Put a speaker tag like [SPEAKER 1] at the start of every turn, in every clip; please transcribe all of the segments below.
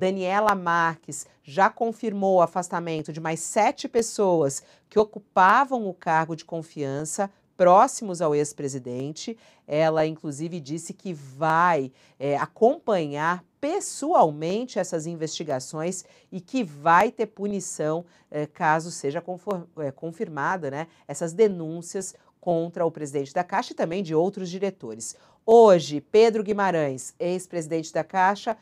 [SPEAKER 1] Daniela Marques já confirmou o afastamento de mais sete pessoas que ocupavam o cargo de confiança próximos ao ex-presidente. Ela, inclusive, disse que vai é, acompanhar pessoalmente essas investigações e que vai ter punição é, caso seja é, confirmada né, essas denúncias contra o presidente da Caixa e também de outros diretores. Hoje, Pedro Guimarães, ex-presidente da Caixa,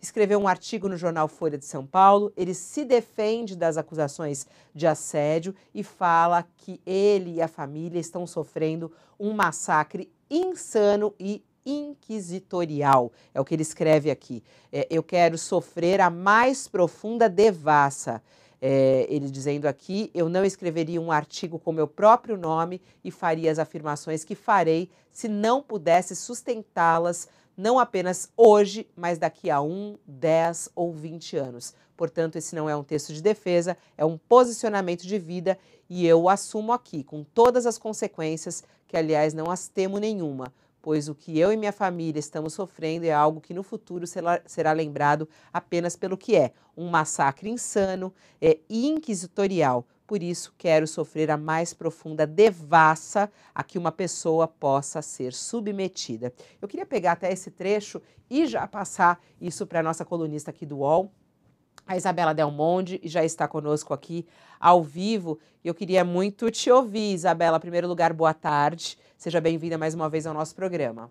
[SPEAKER 1] escreveu um artigo no jornal Folha de São Paulo. Ele se defende das acusações de assédio e fala que ele e a família estão sofrendo um massacre insano e inquisitorial. É o que ele escreve aqui. É, eu quero sofrer a mais profunda devassa. É, ele dizendo aqui: eu não escreveria um artigo com meu próprio nome e faria as afirmações que farei se não pudesse sustentá-las, não apenas hoje, mas daqui a um, dez ou vinte anos. Portanto, esse não é um texto de defesa, é um posicionamento de vida e eu o assumo aqui, com todas as consequências, que aliás não as temo nenhuma pois o que eu e minha família estamos sofrendo é algo que no futuro será, lembrado apenas pelo que é: um massacre insano é, e inquisitorial. Por isso, quero sofrer a mais profunda devassa a que uma pessoa possa ser submetida. Eu queria pegar até esse trecho e já passar isso para a nossa colunista aqui do UOL, a Isabela Monde já está conosco aqui ao vivo. Eu queria muito te ouvir, Isabela. Em primeiro lugar, boa tarde. Seja bem-vinda mais uma vez ao nosso programa.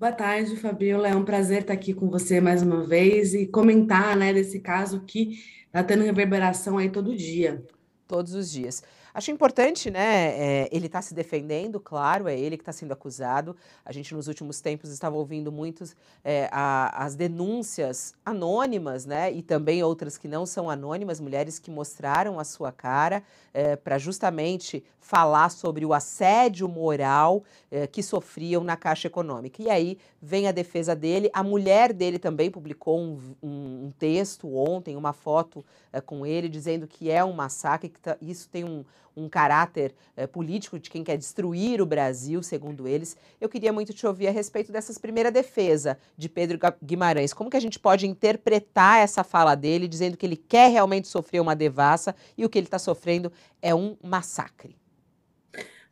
[SPEAKER 2] Boa tarde, Fabiola. É um prazer estar aqui com você mais uma vez e comentar, né, desse caso que está tendo reverberação aí todo dia. Todos
[SPEAKER 1] os dias. Acho importante, né? É, ele está se defendendo, claro, é ele que está sendo acusado. A gente, nos últimos tempos, estava ouvindo muitos é, a, as denúncias anônimas, né? E também outras que não são anônimas, mulheres que mostraram a sua cara é, para justamente falar sobre o assédio moral é, que sofriam na Caixa Econômica. E aí vem a defesa dele. A mulher dele também publicou um, um, um texto ontem, uma foto é, com ele, dizendo que é um massacre, que tá, isso tem um um caráter eh, político de quem quer destruir o Brasil, segundo eles. Eu queria muito te ouvir a respeito dessa primeira defesa de Pedro Guimarães. Como que a gente pode interpretar essa fala dele, dizendo que ele quer realmente sofrer uma devassa e o que ele está sofrendo
[SPEAKER 2] é um massacre?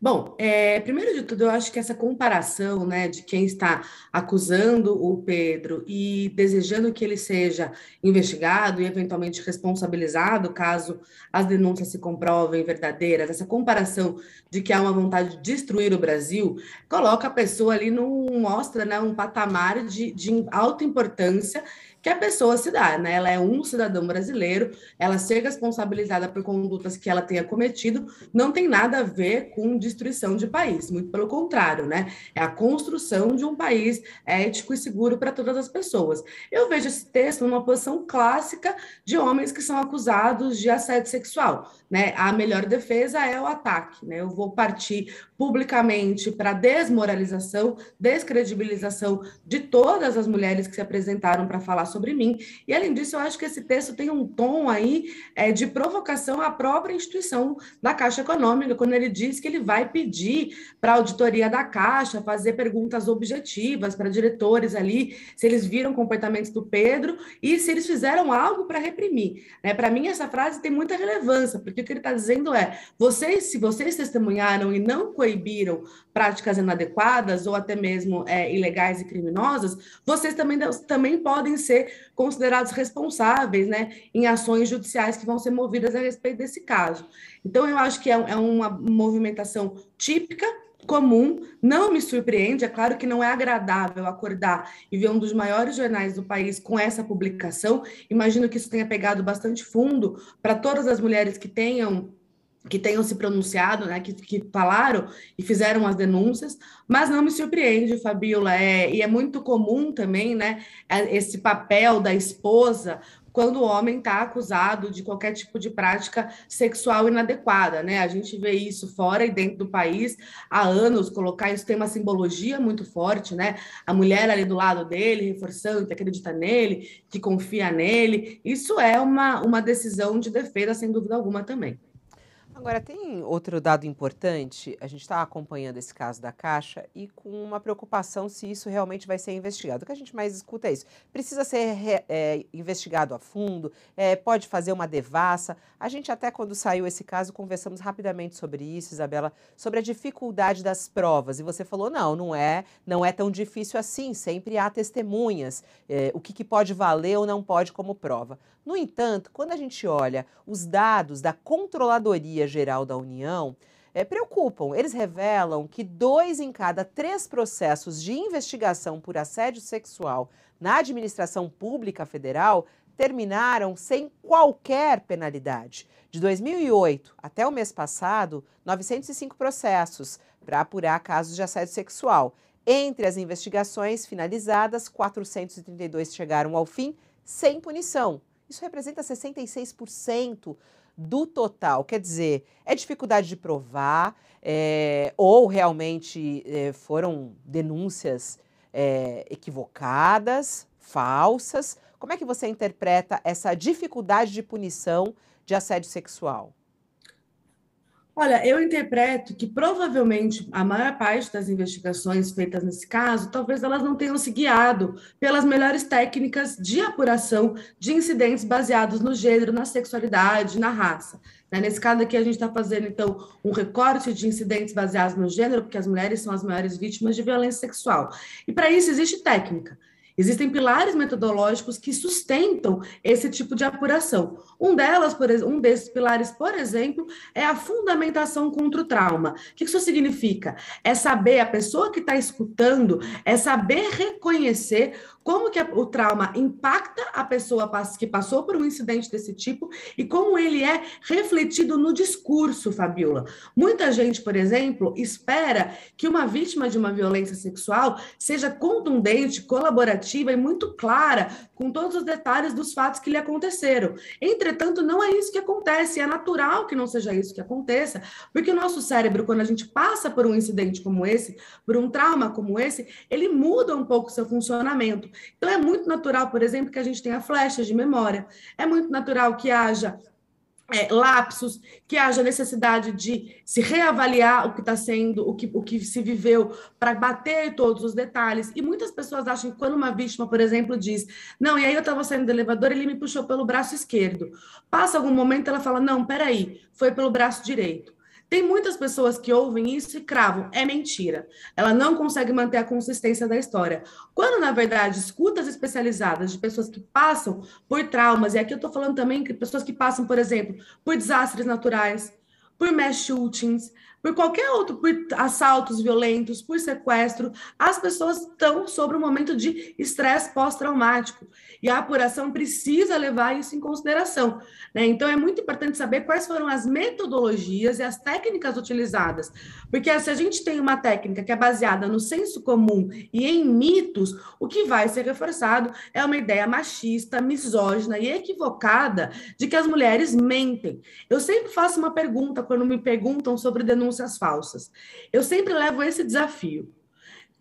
[SPEAKER 2] Bom, é, primeiro de tudo, eu acho que essa comparação né, de quem está acusando o Pedro e desejando que ele seja investigado e eventualmente responsabilizado caso as denúncias se comprovem verdadeiras, essa comparação de que há uma vontade de destruir o Brasil, coloca a pessoa ali num, mostra né, um patamar de, de alta importância que a pessoa se dá, né? Ela é um cidadão brasileiro, ela ser responsabilizada por condutas que ela tenha cometido, não tem nada a ver com destruição de país, muito pelo contrário, né? É a construção de um país ético e seguro para todas as pessoas. Eu vejo esse texto numa posição clássica de homens que são acusados de assédio sexual, né? A melhor defesa é o ataque, né? Eu vou partir publicamente para desmoralização, descredibilização de todas as mulheres que se apresentaram para falar sobre mim. E além disso, eu acho que esse texto tem um tom aí é, de provocação à própria instituição da Caixa Econômica, quando ele diz que ele vai pedir para a auditoria da Caixa fazer perguntas objetivas para diretores ali, se eles viram comportamentos do Pedro e se eles fizeram algo para reprimir. Né? Para mim, essa frase tem muita relevância, porque o que ele está dizendo é: vocês, se vocês testemunharam e não conheceram proibiram práticas inadequadas ou até mesmo é, ilegais e criminosas, vocês também, também podem ser considerados responsáveis né, em ações judiciais que vão ser movidas a respeito desse caso. Então, eu acho que é, é uma movimentação típica comum, não me surpreende, é claro que não é agradável acordar e ver um dos maiores jornais do país com essa publicação. Imagino que isso tenha pegado bastante fundo para todas as mulheres que tenham que tenham se pronunciado, né, que, que falaram e fizeram as denúncias, mas não me surpreende, Fabiola, é, e é muito comum também, né, é, esse papel da esposa quando o homem está acusado de qualquer tipo de prática sexual inadequada, né? A gente vê isso fora e dentro do país há anos, colocar isso tem uma simbologia muito forte, né? A mulher ali do lado dele, reforçando que acredita nele, que confia nele. Isso é uma, uma decisão de defesa, sem dúvida alguma, também. Agora, tem
[SPEAKER 1] outro dado importante. A gente está acompanhando esse caso da Caixa e com uma preocupação se isso realmente vai ser investigado. O que a gente mais escuta é isso. Precisa ser é, investigado a fundo, é, pode fazer uma devassa. A gente, até quando saiu esse caso, conversamos rapidamente sobre isso, Isabela, sobre a dificuldade das provas. E você falou: não, não é, não é tão difícil assim. Sempre há testemunhas. É, o que, que pode valer ou não pode como prova. No entanto, quando a gente olha os dados da controladoria Geral da União é, preocupam. Eles revelam que dois em cada três processos de investigação por assédio sexual na administração pública federal terminaram sem qualquer penalidade. De 2008 até o mês passado, 905 processos para apurar casos de assédio sexual. Entre as investigações finalizadas, 432 chegaram ao fim sem punição. Isso representa 66% do total. Quer dizer, é dificuldade de provar é, ou realmente é, foram denúncias é, equivocadas, falsas? Como é que você interpreta essa dificuldade de punição de assédio sexual?
[SPEAKER 2] Olha, eu interpreto que provavelmente a maior parte das investigações feitas nesse caso, talvez elas não tenham se guiado pelas melhores técnicas de apuração de incidentes baseados no gênero, na sexualidade, na raça. Né? Nesse caso aqui, a gente está fazendo, então, um recorte de incidentes baseados no gênero, porque as mulheres são as maiores vítimas de violência sexual. E para isso existe técnica. Existem pilares metodológicos que sustentam esse tipo de apuração. Um delas, por, um desses pilares, por exemplo, é a fundamentação contra o trauma. O que isso significa? É saber a pessoa que está escutando, é saber reconhecer como que o trauma impacta a pessoa que passou por um incidente desse tipo e como ele é refletido no discurso, Fabiola. Muita gente, por exemplo, espera que uma vítima de uma violência sexual seja contundente, colaborativa e muito clara com todos os detalhes dos fatos que lhe aconteceram. Entretanto, não é isso que acontece, é natural que não seja isso que aconteça, porque o nosso cérebro, quando a gente passa por um incidente como esse, por um trauma como esse, ele muda um pouco seu funcionamento. Então, é muito natural, por exemplo, que a gente tenha flechas de memória, é muito natural que haja é, lapsos, que haja necessidade de se reavaliar o que está sendo, o que, o que se viveu, para bater todos os detalhes. E muitas pessoas acham que quando uma vítima, por exemplo, diz: Não, e aí eu estava saindo do elevador, ele me puxou pelo braço esquerdo. Passa algum momento, ela fala: Não, peraí, foi pelo braço direito. Tem muitas pessoas que ouvem isso e cravam, é mentira. Ela não consegue manter a consistência da história. Quando, na verdade, escutas especializadas de pessoas que passam por traumas, e aqui eu estou falando também de pessoas que passam, por exemplo, por desastres naturais, por mass shootings, por qualquer outro, por assaltos violentos, por sequestro, as pessoas estão sobre um momento de estresse pós-traumático. E a apuração precisa levar isso em consideração. Né? Então, é muito importante saber quais foram as metodologias e as técnicas utilizadas. Porque se a gente tem uma técnica que é baseada no senso comum e em mitos, o que vai ser reforçado é uma ideia machista, misógina e equivocada de que as mulheres mentem. Eu sempre faço uma pergunta quando me perguntam sobre denúncia denúncias falsas. Eu sempre levo esse desafio.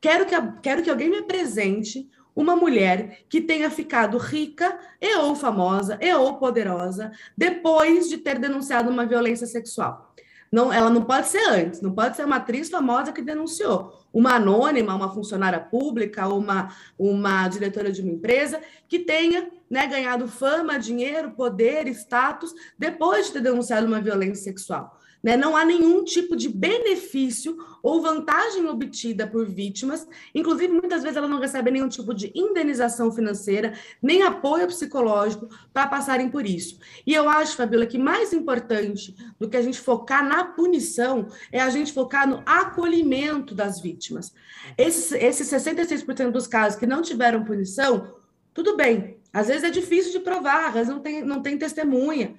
[SPEAKER 2] Quero que, quero que alguém me apresente uma mulher que tenha ficado rica e ou famosa e ou poderosa depois de ter denunciado uma violência sexual. Não, ela não pode ser antes, não pode ser uma atriz famosa que denunciou. Uma anônima, uma funcionária pública, uma, uma diretora de uma empresa que tenha né, ganhado fama, dinheiro, poder, status depois de ter denunciado uma violência sexual. Né? Não há nenhum tipo de benefício ou vantagem obtida por vítimas, inclusive muitas vezes elas não recebem nenhum tipo de indenização financeira, nem apoio psicológico para passarem por isso. E eu acho, Fabiola, que mais importante do que a gente focar na punição é a gente focar no acolhimento das vítimas. Esses, esses 66% dos casos que não tiveram punição, tudo bem, às vezes é difícil de provar, às vezes não tem, não tem testemunha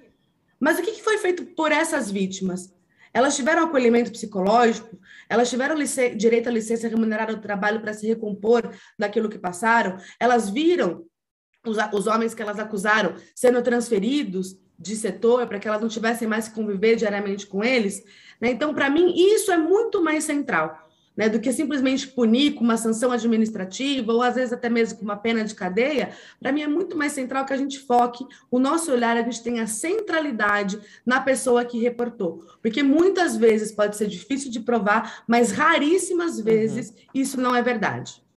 [SPEAKER 2] mas o que foi feito por essas vítimas? Elas tiveram acolhimento psicológico? Elas tiveram direito à licença remunerada do trabalho para se recompor daquilo que passaram? Elas viram os, os homens que elas acusaram sendo transferidos de setor para que elas não tivessem mais que conviver diariamente com eles? Né? Então, para mim, isso é muito mais central né, do que simplesmente punir com uma sanção administrativa ou às vezes até mesmo com uma pena de cadeia, para mim é muito mais central que a gente foque o nosso olhar, a gente tenha centralidade na pessoa que reportou. Porque muitas vezes pode ser difícil de provar, mas raríssimas uhum. vezes uhum. isso não é verdade.